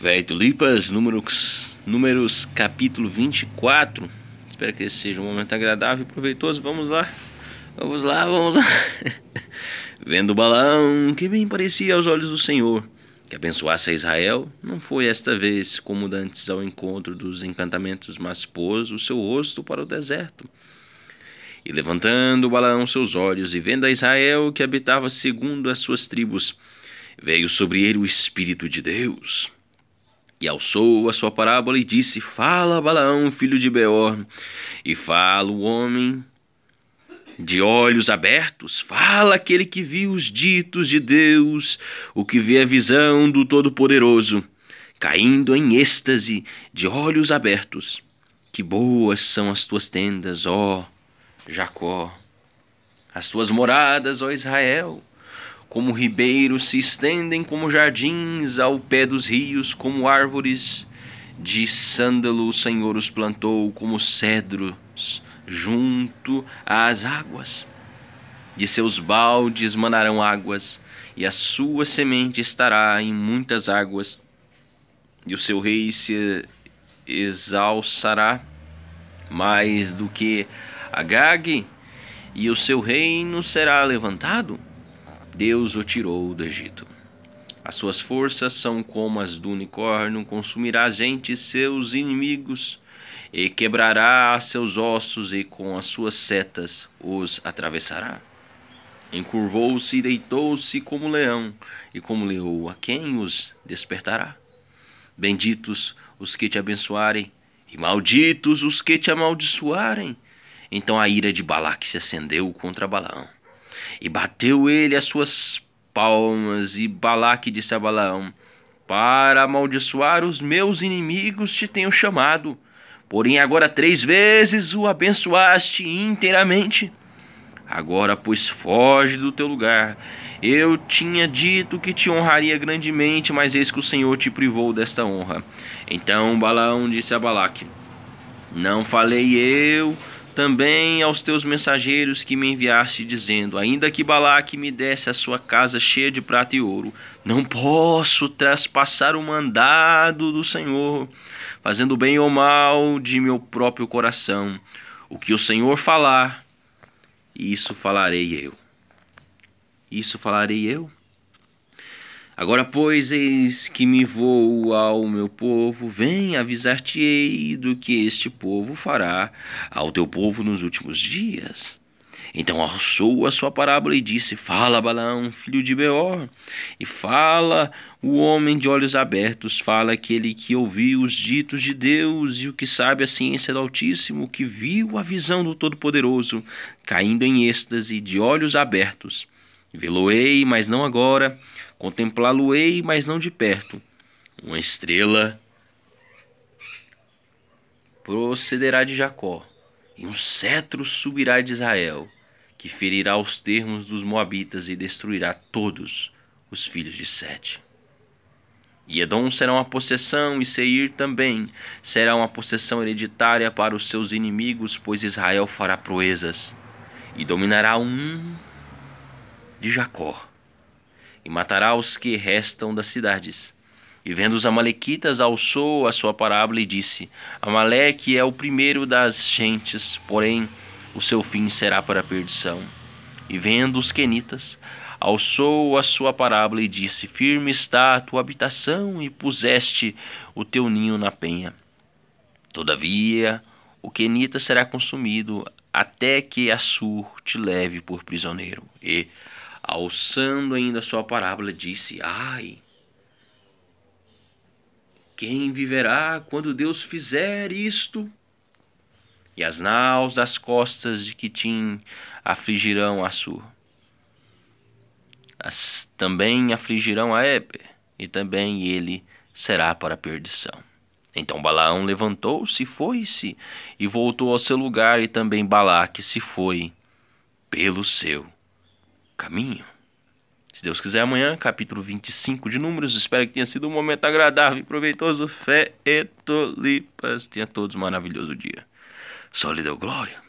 Velho Tulipas, números, números capítulo 24. Espero que esse seja um momento agradável e proveitoso. Vamos lá, vamos lá, vamos lá. Vendo o balão que bem parecia aos olhos do Senhor, que abençoasse a Israel, não foi esta vez como dantes ao encontro dos encantamentos, mas pôs o seu rosto para o deserto. E levantando o balão seus olhos e vendo a Israel que habitava segundo as suas tribos, veio sobre ele o Espírito de Deus e alçou a sua parábola e disse: Fala Balaão, filho de Beor, e fala o homem de olhos abertos, fala aquele que viu os ditos de Deus, o que vê a visão do Todo-Poderoso, caindo em êxtase de olhos abertos. Que boas são as tuas tendas, ó Jacó, as tuas moradas, ó Israel como ribeiros se estendem como jardins ao pé dos rios, como árvores de sândalo o Senhor os plantou, como cedros junto às águas. De seus baldes manarão águas, e a sua semente estará em muitas águas, e o seu rei se exalçará mais do que Agag, e o seu reino será levantado Deus o tirou do Egito. As suas forças são como as do unicórnio, consumirá a gente seus inimigos e quebrará seus ossos e com as suas setas os atravessará. Encurvou-se e deitou-se como leão, e como leoa, quem os despertará? Benditos os que te abençoarem, e malditos os que te amaldiçoarem. Então a ira de Balaque se acendeu contra Balaão. E bateu ele as suas palmas, e Balaque disse a Balaão: Para amaldiçoar os meus inimigos te tenho chamado, porém agora três vezes o abençoaste inteiramente. Agora, pois, foge do teu lugar. Eu tinha dito que te honraria grandemente, mas eis que o Senhor te privou desta honra. Então Balaão disse a Balaque: Não falei eu também aos teus mensageiros que me enviaste, dizendo: Ainda que Balaque me desse a sua casa cheia de prata e ouro, não posso traspassar o mandado do Senhor, fazendo bem ou mal de meu próprio coração. O que o Senhor falar, isso falarei eu. Isso falarei eu. Agora, pois, eis que me vou ao meu povo, vem avisar-te-ei do que este povo fará ao teu povo nos últimos dias. Então alçou a sua parábola e disse: Fala, Balaão, filho de Beor, e fala o homem de olhos abertos, fala aquele que ouviu os ditos de Deus e o que sabe a ciência do Altíssimo, que viu a visão do Todo-Poderoso, caindo em êxtase de olhos abertos Vê-lo-ei, mas não agora, contemplá-lo-ei, mas não de perto. Uma estrela procederá de Jacó, e um cetro subirá de Israel, que ferirá os termos dos Moabitas e destruirá todos os filhos de Sete. E Edom será uma possessão, e Seir também será uma possessão hereditária para os seus inimigos, pois Israel fará proezas e dominará um de Jacó. E matará os que restam das cidades. E vendo os Amalequitas, alçou a sua parábola e disse: Amaleque é o primeiro das gentes, porém o seu fim será para a perdição. E vendo os Quenitas, alçou a sua parábola e disse: Firme está a tua habitação, e puseste o teu ninho na penha. Todavia, o Quenita será consumido, até que Assur te leve por prisioneiro. E Alçando ainda sua parábola, disse: Ai, quem viverá quando Deus fizer isto? E as naus das costas de Quitim afligirão a Sur. As, também afligirão a Eber, e também ele será para a perdição. Então Balaão levantou-se foi-se, e voltou ao seu lugar, e também Balaque se foi pelo seu caminho. Se Deus quiser, amanhã, capítulo 25 de Números. Espero que tenha sido um momento agradável e proveitoso. Fé e tolipas. Tenha todos um maravilhoso dia. Só lhe deu glória.